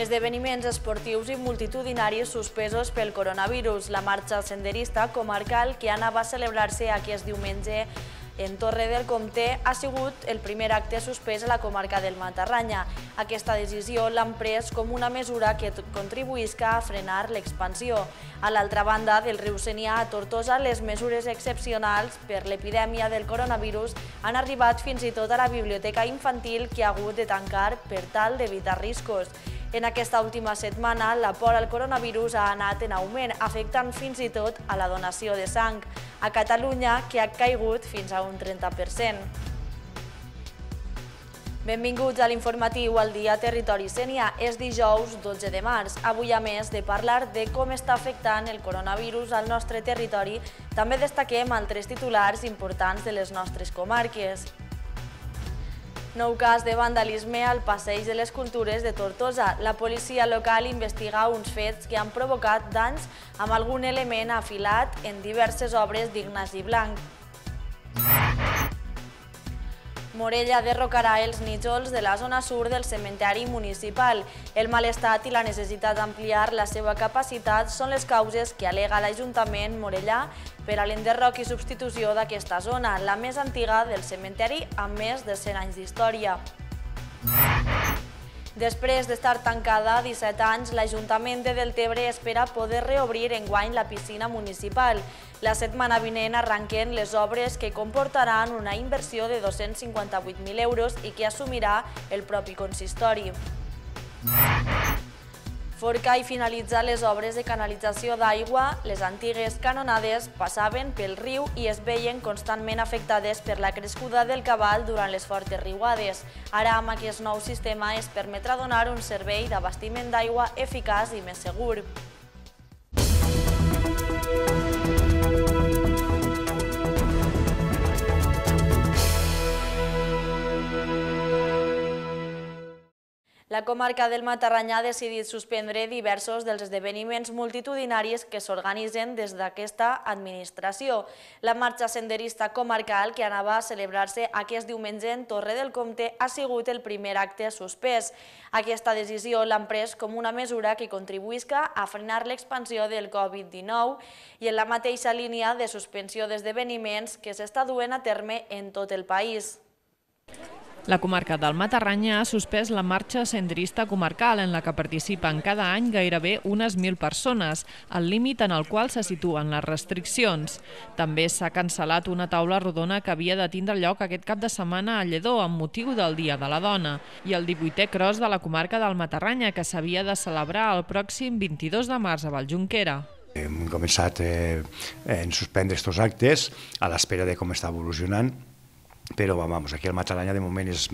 esdeveniments esportius i multitudinaris suspesos pel coronavirus. La marxa senderista comarcal que anava a celebrar-se aquest diumenge en Torre del Comte ha sigut el primer acte suspès a la comarca del Matarranya. Aquesta decisió l'han pres com una mesura que contribuïsca a frenar l'expansió. A l'altra banda del riu Senià, a Tortosa, les mesures excepcionals per l'epidèmia del coronavirus han arribat fins i tot a la biblioteca infantil que ha hagut de tancar per tal d'evitar riscos. En aquesta última setmana, la por al coronavirus ha anat en augment, afectant fins i tot a la donació de sang, a Catalunya, que ha caigut fins a un 30%. Benvinguts a l'informatiu al dia Territori Sènia. És dijous 12 de març. Avui, a més de parlar de com està afectant el coronavirus al nostre territori, també destaquem altres titulars importants de les nostres comarques. Nou cas de vandalisme al passeig de les cultures de Tortosa. La policia local investiga uns fets que han provocat danys amb algun element afilat en diverses obres d'Ignasi Blanc. Morella derrocarà els nítxols de la zona sur del cementeri municipal. El mal estat i la necessitat d'ampliar la seva capacitat són les causes que alega l'Ajuntament Morellà per a l'enderroc i substitució d'aquesta zona, la més antiga del cementeri amb més de 100 anys d'història. Després d'estar tancada 17 anys, l'Ajuntament de Deltebre espera poder reobrir enguany la piscina municipal. La setmana vinent arranquen les obres que comportaran una inversió de 258.000 euros i que assumirà el propi consistori. Forca i finalitza les obres de canalització d'aigua, les antigues canonades passaven pel riu i es veien constantment afectades per la crescuda del cabal durant les fortes riuades. Ara, amb aquest nou sistema, es permetrà donar un servei d'abastiment d'aigua eficaç i més segur. La comarca del Matarranyà ha decidit suspendre diversos dels esdeveniments multitudinaris que s'organitzen des d'aquesta administració. La marxa senderista comarcal que anava a celebrar-se aquest diumenge en Torre del Comte ha sigut el primer acte suspès. Aquesta decisió l'han pres com una mesura que contribuïsca a frenar l'expansió del Covid-19 i en la mateixa línia de suspensió d'esdeveniments que s'està duent a terme en tot el país. La comarca del Matarranya ha suspès la marxa senderista comarcal en la que participen cada any gairebé unes 1.000 persones, el límit en el qual se situen les restriccions. També s'ha cancel·lat una taula rodona que havia de tindre lloc aquest cap de setmana a Lledó amb motiu del Dia de la Dona i el 18è cross de la comarca del Matarranya que s'havia de celebrar el pròxim 22 de març a Valjonquera. Hem començat a eh, en suspendre aquests actes a l'espera de com està evolucionant però vamos, aquí al Matalanya de moment és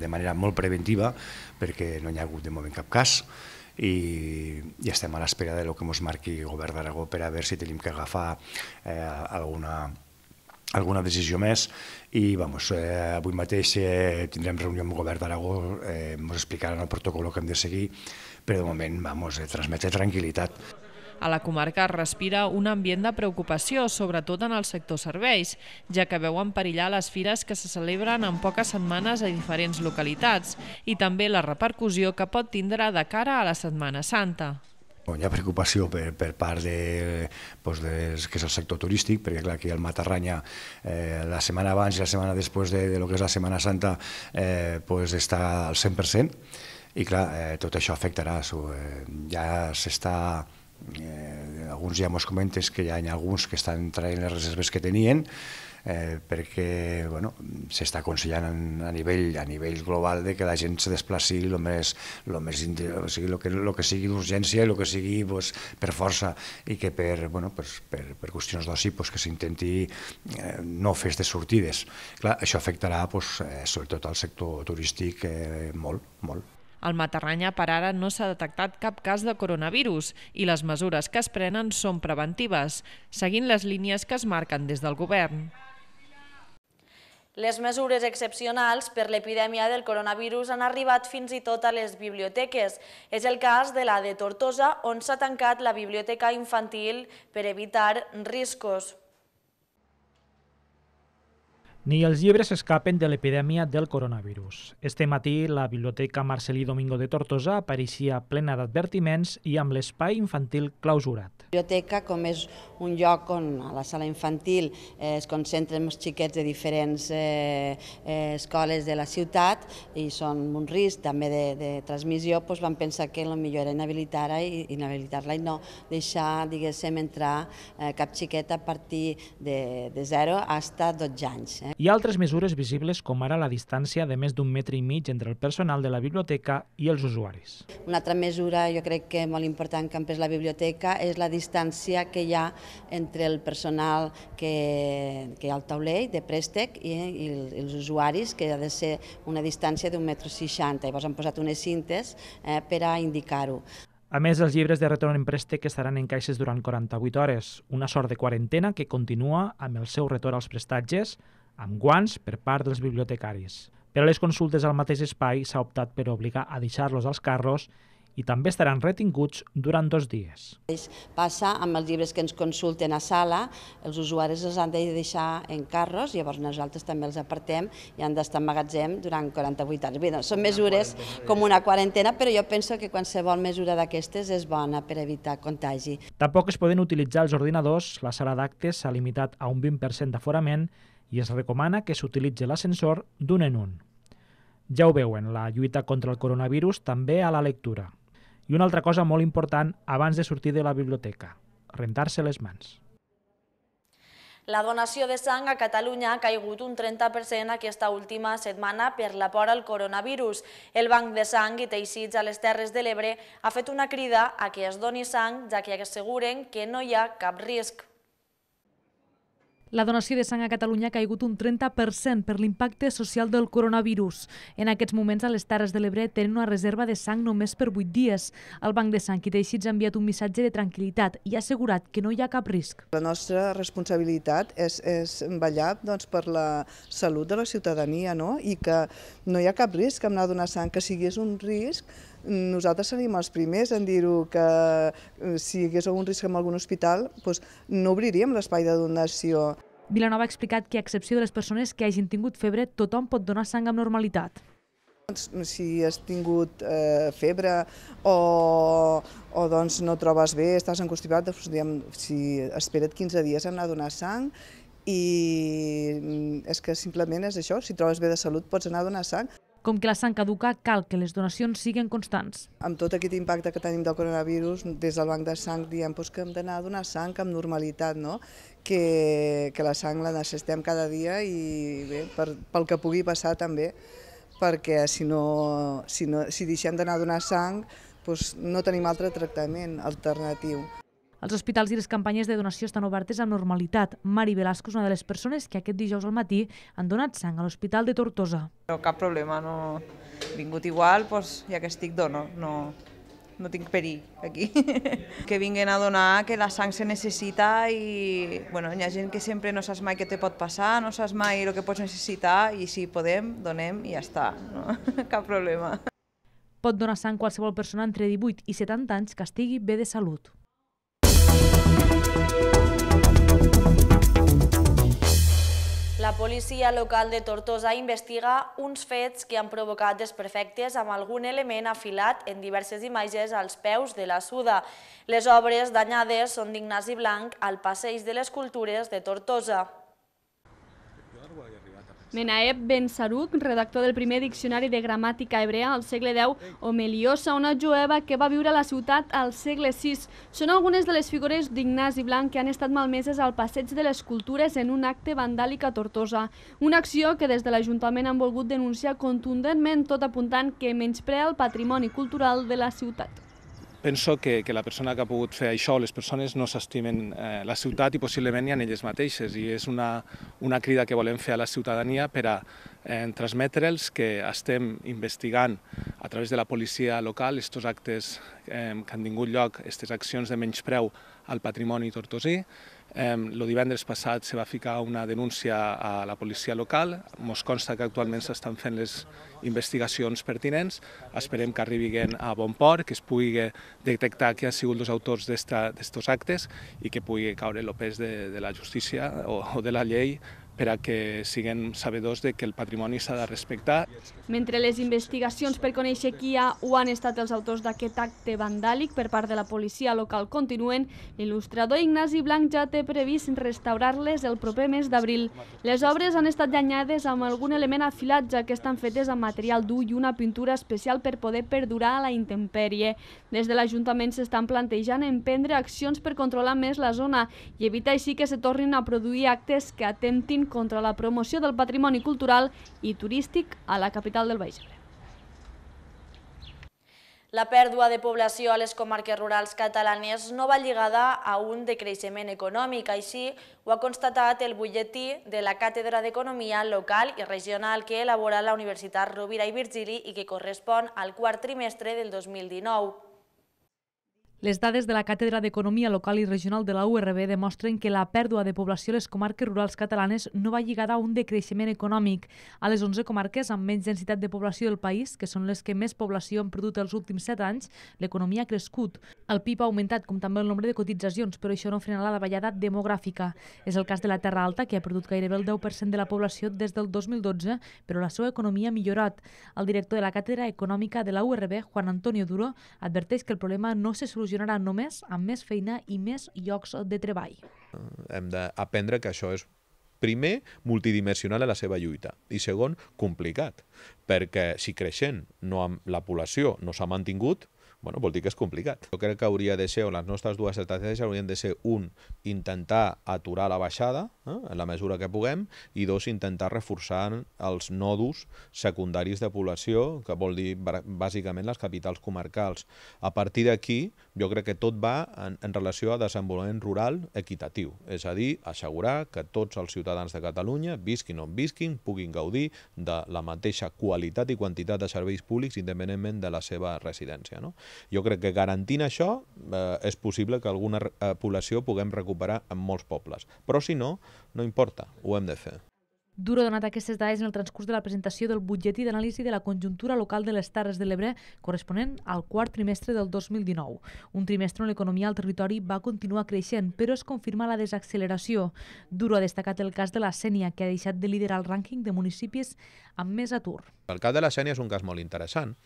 de manera molt preventiva perquè no hi ha hagut de moment cap cas i, i estem a l'espera de lo que ens marqui el govern d'Aragó per a veure si tenim que agafar eh, alguna, alguna decisió més i vamos, eh, avui mateix eh, tindrem reunió amb el govern d'Aragó, eh, ens explicaran el protocol que hem de seguir, però de moment vamos, eh, transmetre tranquil·litat. A la comarca es respira un ambient de preocupació, sobretot en el sector serveis, ja que veuen perillar les fires que se celebren en poques setmanes a diferents localitats i també la repercussió que pot tindre de cara a la Setmana Santa. hi ha preocupació per, per part de, doncs de, que és el sector turístic, perquè clar, aquí al Matarranya eh, la setmana abans i la setmana després de, de lo que és la Setmana Santa eh, pues està al 100%, i clar, eh, tot això afectarà. Eh, ja s'està Eh, alguns ja mos comentes que hi ha alguns que estan traient les reserves que tenien, eh, perquè bueno, s'està aconsellant a, a, nivell, a nivell global de que la gent se desplaci el més, lo més o sigui, lo que, lo que sigui d'urgència i el que sigui pues, per força i que per, bueno, pues, per, per qüestions d'oci pues, que s'intenti eh, no fes de sortides. Clar, això afectarà pues, eh, sobretot al sector turístic eh, molt, molt. Al Matarranya per ara no s'ha detectat cap cas de coronavirus i les mesures que es prenen són preventives, seguint les línies que es marquen des del govern. Les mesures excepcionals per l'epidèmia del coronavirus han arribat fins i tot a les biblioteques. És el cas de la de Tortosa, on s'ha tancat la biblioteca infantil per evitar riscos. Ni els llibres s'escapen de l'epidèmia del coronavirus. Este matí, la Biblioteca Marcelí Domingo de Tortosa apareixia plena d'advertiments i amb l'espai infantil clausurat. La biblioteca, com és un lloc on a la sala infantil eh, es concentren els xiquets de diferents eh, eh, escoles de la ciutat i són un risc també de, de transmissió, doncs van pensar que el millor era inhabilitar-la i, inhabilitar i no deixar, diguéssim, entrar eh, cap xiqueta a partir de, de 0 fins a 12 anys. Eh? i altres mesures visibles com ara la distància de més d'un metre i mig entre el personal de la biblioteca i els usuaris. Una altra mesura jo crec que molt important que han pres la biblioteca és la distància que hi ha entre el personal que, que hi ha al taulell de préstec i, i els usuaris, que ha de ser una distància d'un metro seixanta. Llavors han posat unes cintes eh, per a indicar-ho. A més, els llibres de retorn en préstec estaran en caixes durant 48 hores, una sort de quarantena que continua amb el seu retorn als prestatges, amb guants per part dels bibliotecaris. Per a les consultes al mateix espai s'ha optat per obligar a deixar-los als carros i també estaran retinguts durant dos dies. Passa amb els llibres que ens consulten a sala, els usuaris els han de deixar en carros, llavors nosaltres també els apartem i han d'estar en magatzem durant 48 hores. Bé, doncs, són mesures com una quarantena, però jo penso que qualsevol mesura d'aquestes és bona per evitar contagi. Tampoc es poden utilitzar els ordinadors, la sala d'actes s'ha limitat a un 20% d'aforament i es recomana que s'utilitzi l'ascensor d'un en un. Ja ho veuen, la lluita contra el coronavirus també a la lectura. I una altra cosa molt important abans de sortir de la biblioteca, rentar-se les mans. La donació de sang a Catalunya ha caigut un 30% aquesta última setmana per la por al coronavirus. El Banc de Sang i Teixits a les Terres de l'Ebre ha fet una crida a que es doni sang, ja que asseguren que no hi ha cap risc. La donació de sang a Catalunya ha caigut un 30% per l'impacte social del coronavirus. En aquests moments, a les Terres de l'Ebre tenen una reserva de sang només per 8 dies. El Banc de Sang i Teixits ha enviat un missatge de tranquil·litat i ha assegurat que no hi ha cap risc. La nostra responsabilitat és, és ballar doncs, per la salut de la ciutadania no? i que no hi ha cap risc en anar a donar sang, que si hi un risc, nosaltres seríem els primers en dir-ho, que eh, si hi hagués algun risc en algun hospital, doncs no obriríem l'espai de donació. Vilanova ha explicat que, a excepció de les persones que hagin tingut febre, tothom pot donar sang amb normalitat. Doncs, si has tingut eh, febre o, o doncs no trobes bé, estàs encostipat, doncs, diguem, si espera't 15 dies a anar a donar sang i mm, és que simplement és això, si trobes bé de salut pots anar a donar sang. Com que la sang caduca, cal que les donacions siguin constants. Amb tot aquest impacte que tenim del coronavirus, des del banc de sang diem pues, que hem d'anar a donar sang amb normalitat, no? que, que la sang la necessitem cada dia i bé, per, pel que pugui passar també, perquè si, no, si, no, si deixem d'anar a donar sang pues, no tenim altre tractament alternatiu. Els hospitals i les campanyes de donació estan obertes amb normalitat. Mari Velasco és una de les persones que aquest dijous al matí han donat sang a l'Hospital de Tortosa. No, cap problema, no... vingut igual, doncs, ja que estic dono, no, no tinc perill aquí. que vinguin a donar, que la sang se necessita i bueno, hi ha gent que sempre no saps mai què te pot passar, no saps mai el que pots necessitar i si podem, donem i ja està, no? cap problema. Pot donar sang qualsevol persona entre 18 i 70 anys que estigui bé de salut. La policia local de Tortosa investiga uns fets que han provocat desperfectes amb algun element afilat en diverses imatges als peus de la Suda. Les obres danyades són d'Ignasi Blanc al Passeig de les Cultures de Tortosa. Menaeb Ben Saruk, redactor del primer diccionari de gramàtica hebrea al segle X, o Meliosa, una jueva que va viure a la ciutat al segle VI. Són algunes de les figures d'Ignasi Blanc que han estat malmeses al passeig de les cultures en un acte vandàlic a Tortosa. Una acció que des de l'Ajuntament han volgut denunciar contundentment tot apuntant que menysprea el patrimoni cultural de la ciutat penso que, que la persona que ha pogut fer això, les persones no s'estimen eh, la ciutat i possiblement ni en elles mateixes, i és una, una crida que volem fer a la ciutadania per a eh, transmetre'ls que estem investigant a través de la policia local aquests actes eh, que han tingut lloc, aquestes accions de menyspreu al patrimoni tortosí, el eh, divendres passat se va ficar una denúncia a la policia local, ens consta que actualment s'estan fent les investigacions pertinents, esperem que arribin a bon port, que es pugui detectar qui ha sigut els autors d'aquests actes i que pugui caure el pes de, de la justícia o, o de la llei per a que siguin sabedors de que el patrimoni s'ha de respectar. Mentre les investigacions per conèixer qui ha o han estat els autors d'aquest acte vandàlic per part de la policia local continuen, l'il·lustrador Ignasi Blanc ja té previst restaurar-les el proper mes d'abril. Les obres han estat danyades amb algun element afilat, ja que estan fetes amb material dur i una pintura especial per poder perdurar a la intempèrie. Des de l'Ajuntament s'estan plantejant emprendre accions per controlar més la zona i evitar així que se tornin a produir actes que atemptin contra la promoció del patrimoni cultural i turístic a la capital del Baix Ebre. La pèrdua de població a les comarques rurals catalanes no va lligada a un decreixement econòmic, així ho ha constatat el butlletí de la Càtedra d'Economia Local i Regional que elabora la Universitat Rovira i Virgili i que correspon al quart trimestre del 2019. Les dades de la Càtedra d'Economia Local i Regional de la URB demostren que la pèrdua de població a les comarques rurals catalanes no va lligada a un decreixement econòmic. A les 11 comarques amb menys densitat de població del país, que són les que més població han perdut els últims 7 anys, l'economia ha crescut. El PIB ha augmentat, com també el nombre de cotitzacions, però això no frena la davallada demogràfica. És el cas de la Terra Alta, que ha perdut gairebé el 10% de la població des del 2012, però la seva economia ha millorat. El director de la Càtedra Econòmica de la URB, Juan Antonio Duro, adverteix que el problema no se soluciona funcionarà només amb més feina i més llocs de treball. Hem d'aprendre que això és primer, multidimensional a la seva lluita, i segon, complicat, perquè si creixent no la població no s'ha mantingut, bueno, vol dir que és complicat. Jo crec que hauria de ser, o les nostres dues estratègies haurien de ser, un, intentar aturar la baixada, eh, en la mesura que puguem, i dos, intentar reforçar els nodus secundaris de població, que vol dir bàsicament les capitals comarcals. A partir d'aquí, jo crec que tot va en, en relació a desenvolupament rural equitatiu, és a dir, assegurar que tots els ciutadans de Catalunya, visquin on visquin, puguin gaudir de la mateixa qualitat i quantitat de serveis públics independentment de la seva residència. No? Jo crec que garantint això eh, és possible que alguna eh, població puguem recuperar en molts pobles. Però si no, no importa, ho hem de fer. Duro ha donat aquestes dades en el transcurs de la presentació del butlletí d'anàlisi de la conjuntura local de les Terres de l'Ebre corresponent al quart trimestre del 2019. Un trimestre on l'economia al territori va continuar creixent, però es confirma la desacceleració. Duro ha destacat el cas de la Sènia, que ha deixat de liderar el rànquing de municipis amb més atur. El cas de la Sènia és un cas molt interessant,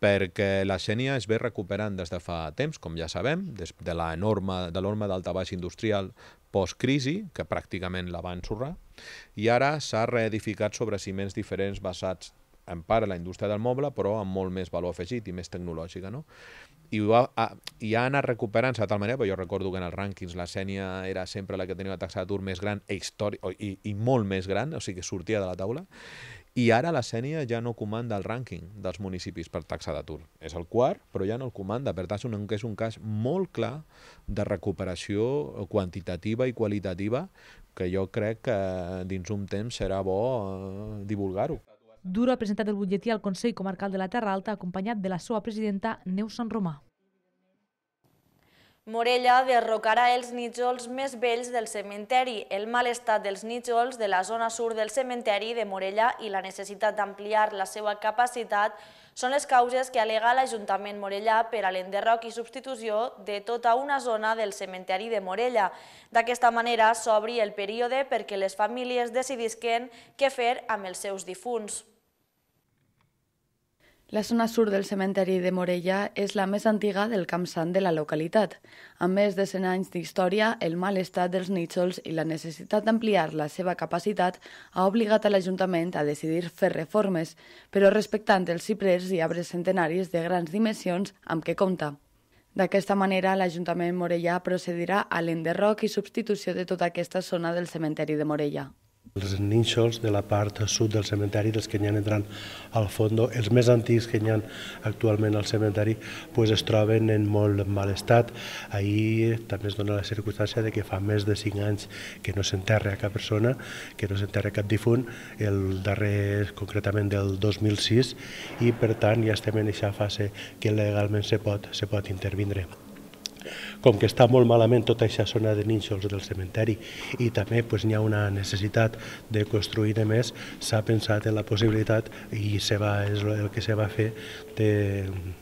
perquè la Xènia es ve recuperant des de fa temps, com ja sabem, des de l'enorme d'alta baix industrial post-crisi, que pràcticament la va ensorrar, i ara s'ha reedificat sobre ciments diferents basats en part a la indústria del moble, però amb molt més valor afegit i més tecnològica, no? I, va, a, ah, i ha anat recuperant-se de tal manera, però jo recordo que en els rànquings la Sènia era sempre la que tenia la taxa d'atur més gran i, i, i molt més gran, o sigui que sortia de la taula, i ara la Sènia ja no comanda el rànquing dels municipis per taxa d'atur. És el quart, però ja no el comanda. Per tant, és un cas molt clar de recuperació quantitativa i qualitativa que jo crec que dins un temps serà bo eh, divulgar-ho. Duro ha presentat el butlletí al Consell Comarcal de la Terra Alta acompanyat de la seva presidenta Neus Sant Romà. Morella derrocarà els nítxols més vells del cementeri. El mal estat dels nítxols de la zona sur del cementeri de Morella i la necessitat d'ampliar la seva capacitat són les causes que alega l'Ajuntament Morella per a l'enderroc i substitució de tota una zona del cementeri de Morella. D'aquesta manera s'obri el període perquè les famílies decidisquen què fer amb els seus difunts. La zona sur del cementeri de Morella és la més antiga del camp sant de la localitat. Amb més de 100 anys d'història, el mal estat dels nítxols i la necessitat d'ampliar la seva capacitat ha obligat a l'Ajuntament a decidir fer reformes, però respectant els ciprers i arbres centenaris de grans dimensions amb què compta. D'aquesta manera, l'Ajuntament Morella procedirà a l'enderroc i substitució de tota aquesta zona del cementeri de Morella. Els nínxols de la part sud del cementari, dels que n'hi ha entrant al fondo, els més antics que n'hi ha actualment al cementari, pues es troben en molt mal estat. Ahir també es dona la circumstància de que fa més de 5 anys que no s'enterra cap persona, que no s'enterra cap difunt, el darrer concretament del 2006, i per tant ja estem en aquesta fase que legalment se pot, se pot intervindre. Com que està molt malament tota aquesta zona de nínxols del cementeri i també pues, n'hi ha una necessitat de construir de més, s'ha pensat en la possibilitat i se va, és el que se va fer de,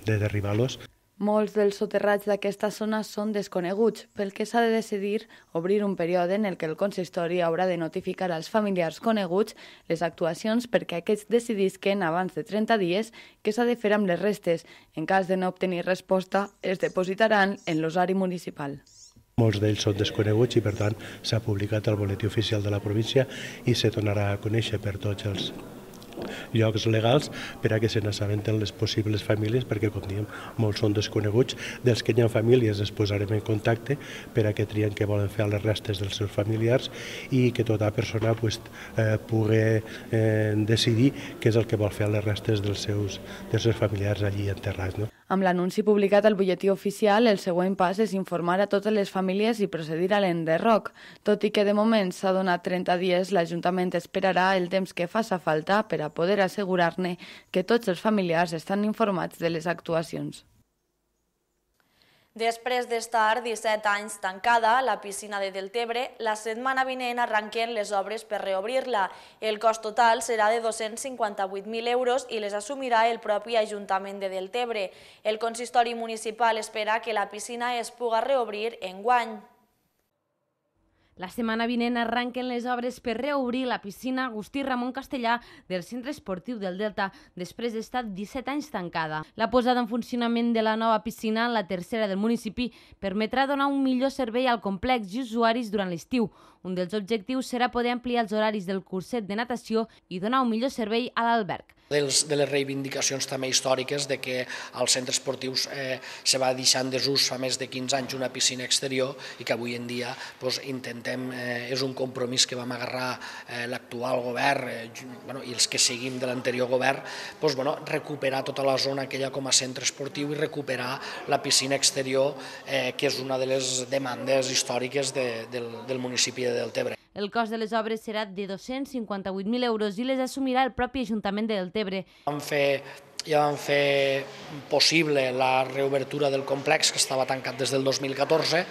de derribar-los. Molts dels soterrats d'aquesta zona són desconeguts, pel que s'ha de decidir obrir un període en el que el consistori haurà de notificar als familiars coneguts les actuacions perquè aquests decidisquen abans de 30 dies què s'ha de fer amb les restes. En cas de no obtenir resposta, es depositaran en l'osari municipal. Molts d'ells són desconeguts i, per tant, s'ha publicat al boletí oficial de la província i se donarà a conèixer per tots els llocs legals per a que se n'assabenten les possibles famílies, perquè, com diem, molts són desconeguts. Dels que hi ha famílies es posarem en contacte per a que trien què volen fer a les restes dels seus familiars i que tota persona pues, eh, pugui eh, decidir què és el que vol fer a les restes dels seus, dels seus familiars allí enterrats. No? Amb l'anunci publicat al butlletí oficial, el següent pas és informar a totes les famílies i procedir a l'enderroc. Tot i que de moment s'ha donat 30 dies, l'Ajuntament esperarà el temps que faça falta per a poder assegurar-ne que tots els familiars estan informats de les actuacions. Després d'estar 17 anys tancada, la piscina de Deltebre, la setmana vinent arranquen les obres per reobrir-la. El cost total serà de 258.000 euros i les assumirà el propi Ajuntament de Deltebre. El consistori municipal espera que la piscina es puga reobrir en guany. La setmana vinent arranquen les obres per reobrir la piscina Agustí Ramon Castellà del Centre Esportiu del Delta després d'estar 17 anys tancada. La posada en funcionament de la nova piscina, la tercera del municipi, permetrà donar un millor servei al complex i usuaris durant l'estiu, un dels objectius serà poder ampliar els horaris del curset de natació i donar un millor servei a l'alberg. De les reivindicacions també històriques de que als centres esportius eh, se va deixar en desús fa més de 15 anys una piscina exterior i que avui en dia intentem, eh, és un compromís que vam agarrar eh, l'actual govern eh, bueno, i els que seguim de l'anterior govern, bueno, recuperar tota la zona aquella com a centre esportiu i recuperar la piscina exterior eh, que és una de les demandes històriques de, del, del municipi de del Tebre. El cost de les obres serà de 258.000 euros i les assumirà el propi Ajuntament de Deltebre. Vam fer ja vam fer possible la reobertura del complex que estava tancat des del 2014.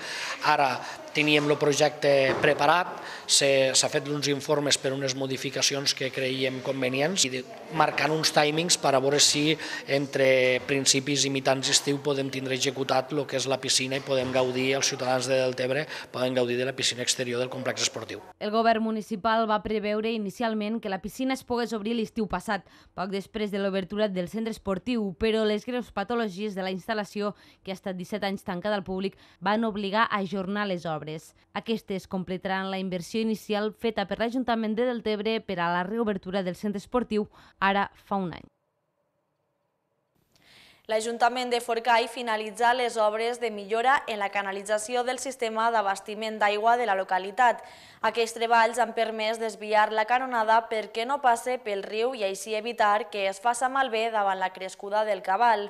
Ara teníem el projecte preparat, s'ha fet uns informes per unes modificacions que creiem convenients i marcant uns timings per a veure si entre principis i mitjans d'estiu podem tindre executat el que és la piscina i podem gaudir, els ciutadans de Deltebre poden gaudir de la piscina exterior del complex esportiu. El govern municipal va preveure inicialment que la piscina es pogués obrir l'estiu passat, poc després de l'obertura del centre esportiu, però les greus patologies de la instal·lació, que ha estat 17 anys tancada al públic, van obligar a ajornar les obres obres. Aquestes completaran la inversió inicial feta per l'Ajuntament de Deltebre per a la reobertura del centre esportiu ara fa un any. L'Ajuntament de Forcai finalitza les obres de millora en la canalització del sistema d'abastiment d'aigua de la localitat. Aquests treballs han permès desviar la canonada perquè no passe pel riu i així evitar que es faça malbé davant la crescuda del cabal.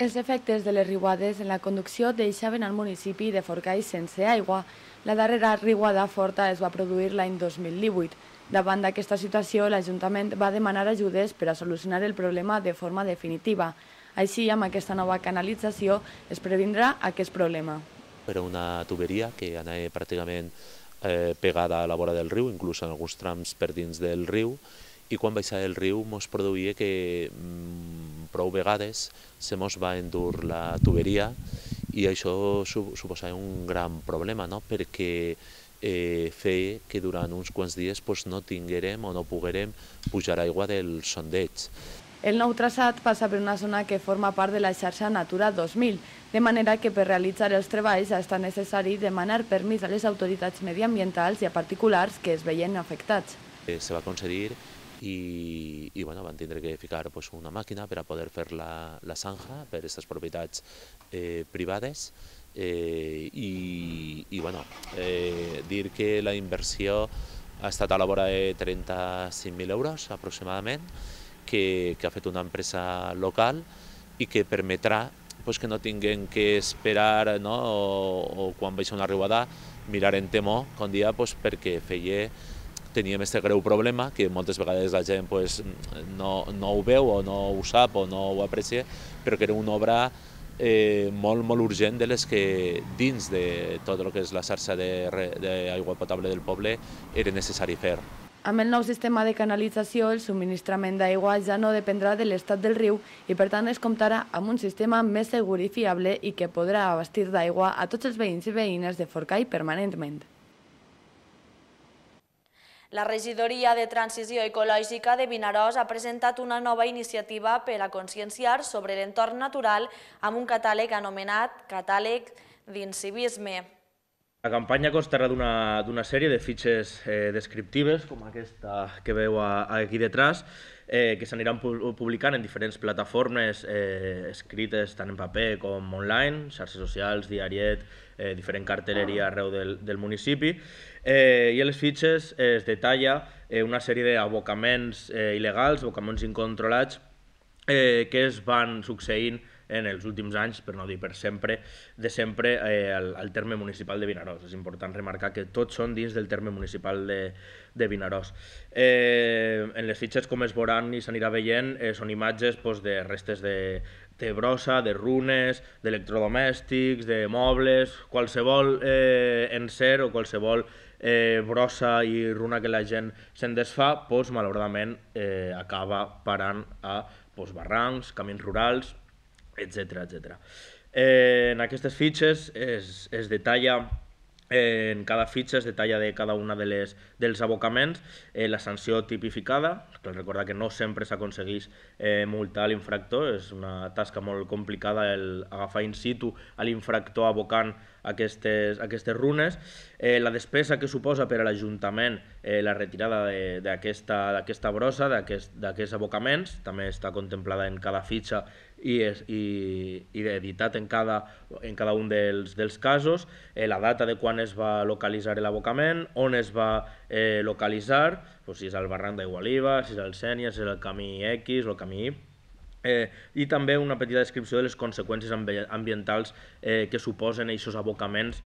Els efectes de les riuades en la conducció deixaven al municipi de Forcall sense aigua. La darrera riuada forta es va produir l'any 2018. Davant d'aquesta situació, l'Ajuntament va demanar ajudes per a solucionar el problema de forma definitiva. Així, amb aquesta nova canalització, es previndrà aquest problema. Era una tuberia que anava pràcticament eh, pegada a la vora del riu, inclús en alguns trams per dins del riu, i quan baixava el riu mos produïa que mm, prou vegades se mos va endur la tuberia i això suposava un gran problema, no? perquè eh, feia que durant uns quants dies pues, no tinguérem o no poguérem pujar aigua del sondeig. El nou traçat passa per una zona que forma part de la xarxa Natura 2000, de manera que per realitzar els treballs està necessari demanar permís a les autoritats mediambientals i a particulars que es veien afectats. Eh, se va concedir i, i bueno, van tindre que ficar pues, una màquina per a poder fer la, la sanja per a aquestes propietats eh, privades eh, i, i bueno, eh, dir que la inversió ha estat a la vora de 35.000 euros aproximadament que, que ha fet una empresa local i que permetrà pues, que no tinguem que esperar no? o, o quan baixa una riuada mirar en temor com dia pues, perquè feia teníem aquest greu problema que moltes vegades la gent pues, no, no ho veu o no ho sap o no ho aprecia, però que era una obra eh, molt, molt urgent de les que dins de tot el que és la xarxa d'aigua potable del poble era necessari fer. Amb el nou sistema de canalització, el subministrament d'aigua ja no dependrà de l'estat del riu i, per tant, es comptarà amb un sistema més segur i fiable i que podrà abastir d'aigua a tots els veïns i veïnes de Forcai permanentment. La regidoria de Transició Ecològica de Vinaròs ha presentat una nova iniciativa per a conscienciar sobre l'entorn natural amb un catàleg anomenat Catàleg d'incivisme. La campanya constarà d'una sèrie de fitxes eh, descriptives, com aquesta que veu aquí detrás, eh, que s'aniran publicant en diferents plataformes eh, escrites tant en paper com online, xarxes socials, diariet, eh, diferent cartelleria arreu del, del municipi. Eh, I a les fitxes eh, es detalla eh, una sèrie d'abocaments eh, il·legals, abocaments incontrolats, eh, que es van succeint en els últims anys, per no dir per sempre, de sempre eh, al, eh, terme municipal de Vinaròs. És important remarcar que tots són dins del terme municipal de, de Vinaròs. Eh, en les fitxes, com es veuran i s'anirà veient, eh, són imatges pues, de restes de, de brossa, de runes, d'electrodomèstics, de mobles, qualsevol eh, encer o qualsevol eh, brossa i runa que la gent se'n desfà, pues, malauradament eh, acaba parant a doncs, barrancs, camins rurals, etc etc. Eh, en aquestes fitxes es, es detalla eh, en cada fitxa es detalla de cada una de les, dels abocaments eh, la sanció tipificada, cal recordar que no sempre s'aconsegueix eh, multar l'infractor, és una tasca molt complicada el agafar in situ a l'infractor abocant aquestes, aquestes runes, eh, la despesa que suposa per a l'Ajuntament eh, la retirada d'aquesta brossa, d'aquests abocaments, també està contemplada en cada fitxa i, és, i, i editat en cada, en cada un dels, dels casos, eh, la data de quan es va localitzar l'abocament, on es va eh, localitzar, doncs si és al barranc d'Aigualiva, si és al Sènia, si és al camí X o el camí Y, Eh, I també una petita descripció de les conseqüències ambientals eh, que suposen aquests abocaments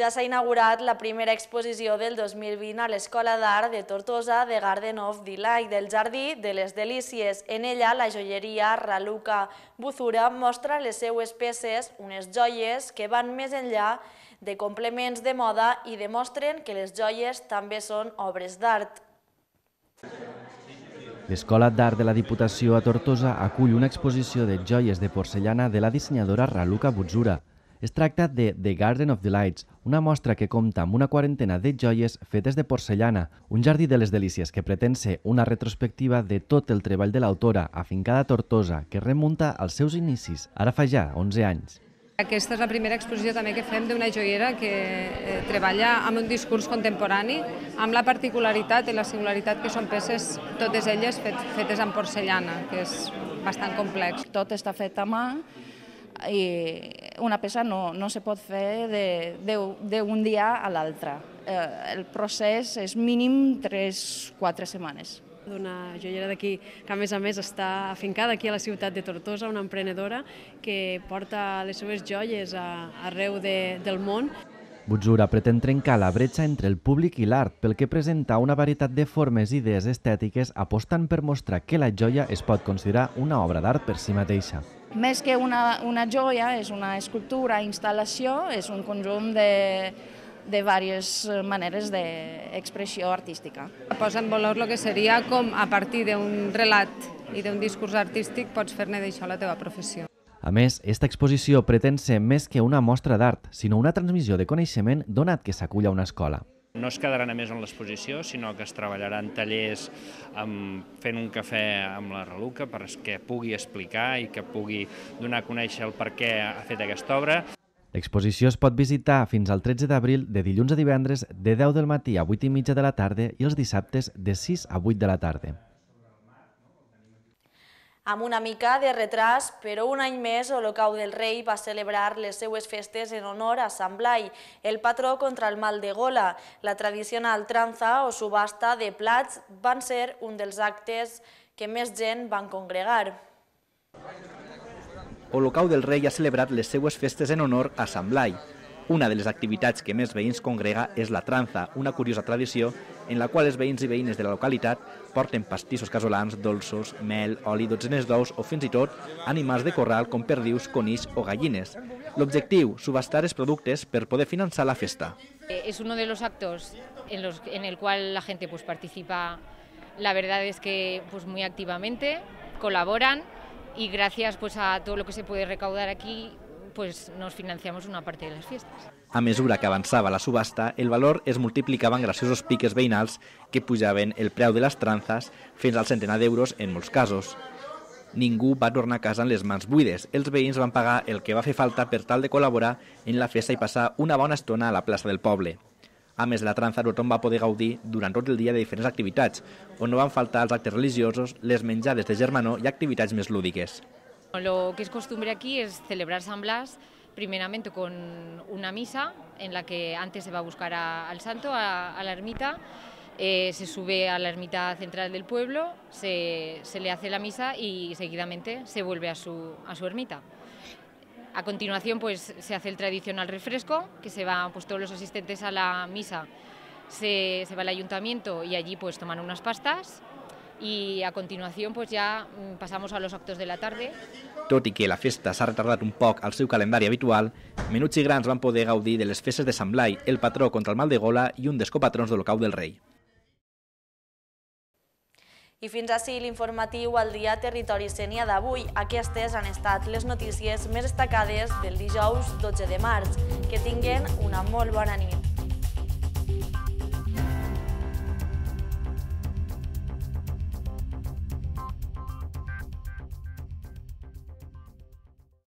Ja s'ha inaugurat la primera exposició del 2020 a l'Escola d'Art de Tortosa de Garden of Delight del Jardí de les Delícies. En ella, la joieria Raluca Buzura mostra les seues peces, unes joies que van més enllà de complements de moda i demostren que les joies també són obres d'art. L'Escola d'Art de la Diputació a Tortosa acull una exposició de joies de porcellana de la dissenyadora Raluca Butzura. Es tracta de The Garden of Delights, una mostra que compta amb una quarantena de joies fetes de porcellana, un jardí de les delícies que pretén ser una retrospectiva de tot el treball de l'autora, afincada a Tortosa, que remunta als seus inicis, ara fa ja 11 anys. Aquesta és la primera exposició també que fem d'una joiera que eh, treballa amb un discurs contemporani, amb la particularitat i la singularitat que són peces, totes elles fetes amb porcellana, que és bastant complex. Tot està fet a mà i una peça no, no se pot fer d'un dia a l'altre eh, el procés és mínim 3-4 setmanes. D'una joiera d'aquí, que a més a més està afincada aquí a la ciutat de Tortosa, una emprenedora que porta les seves joies a, arreu de, del món. Butzura pretén trencar la bretxa entre el públic i l'art pel que presenta una varietat de formes i idees estètiques apostant per mostrar que la joia es pot considerar una obra d'art per si mateixa. Més que una, una joia, és una escultura, instal·lació, és un conjunt de, de diverses eh, maneres de artística. Posa en valor lo que seria com a partir d'un relat i d'un discurs artístic pots fer-ne d'això la teva professió. A més, aquesta exposició pretén ser més que una mostra d'art, sinó una transmissió de coneixement donat que s'acull a una escola. No es quedaran a més en l'exposició, sinó que es treballaran tallers amb, fent un cafè amb la Raluca perquè pugui explicar i que pugui donar a conèixer el per què ha fet aquesta obra. L'exposició es pot visitar fins al 13 d'abril de dilluns a divendres de 10 del matí a 8 i mitja de la tarda i els dissabtes de 6 a 8 de la tarda. Amb una mica de retras, però un any més, Olocau del Rei va celebrar les seues festes en honor a Sant Blai, el patró contra el mal de gola. La tradicional tranza o subhasta de plats van ser un dels actes que més gent van congregar. Olocau del Rei ha celebrat les seues festes en honor a Sant Blai. Una de les activitats que més veïns congrega és la tranza, una curiosa tradició en la qual els veïns i veïnes de la localitat porten pastissos casolans, dolços, mel, oli, dotzenes d'ous o fins i tot animals de corral com perdius, conills o gallines. L'objectiu, subastar els productes per poder finançar la festa. Eh, és un dels actes actos en, los, en el qual la gent pues, participa, la veritat es que pues, molt activament colaboran y gracias pues, a todo lo que se puede recaudar aquí, pues nos financiamos una parte de les fiestas. A mesura que avançava la subhasta, el valor es multiplicava en graciosos piques veïnals que pujaven el preu de les tranzes fins al centenar d'euros en molts casos. Ningú va tornar a casa amb les mans buides. Els veïns van pagar el que va fer falta per tal de col·laborar en la festa i passar una bona estona a la plaça del poble. A més, la trança, tothom va poder gaudir durant tot el dia de diferents activitats, on no van faltar els actes religiosos, les menjades de germanor i activitats més lúdiques. Lo que es costumbre aquí és celebrar Sant Blas primerament con una missa en la que antes se va a buscar a, al santo, a, a eh, se sube a la ermita central del pueblo, se, se, le hace la misa y seguidamente se vuelve a su, a su ermita. A continuación pues, se hace el tradicional refresco, que se va pues, todos los asistentes a la misa, se, se va al ayuntamiento y allí pues toman unas pastas i a continuació pues, ja mm, passamos a los actos de la tarde. Tot i que la festa s'ha retardat un poc al seu calendari habitual, menuts i grans van poder gaudir de les festes de Sant Blai, el patró contra el mal de gola i un dels copatrons de l'ocau del Rei. I fins ací l'informatiu al dia Territori Sènia d'avui. Aquestes han estat les notícies més destacades del dijous 12 de març. Que tinguen una molt bona nit.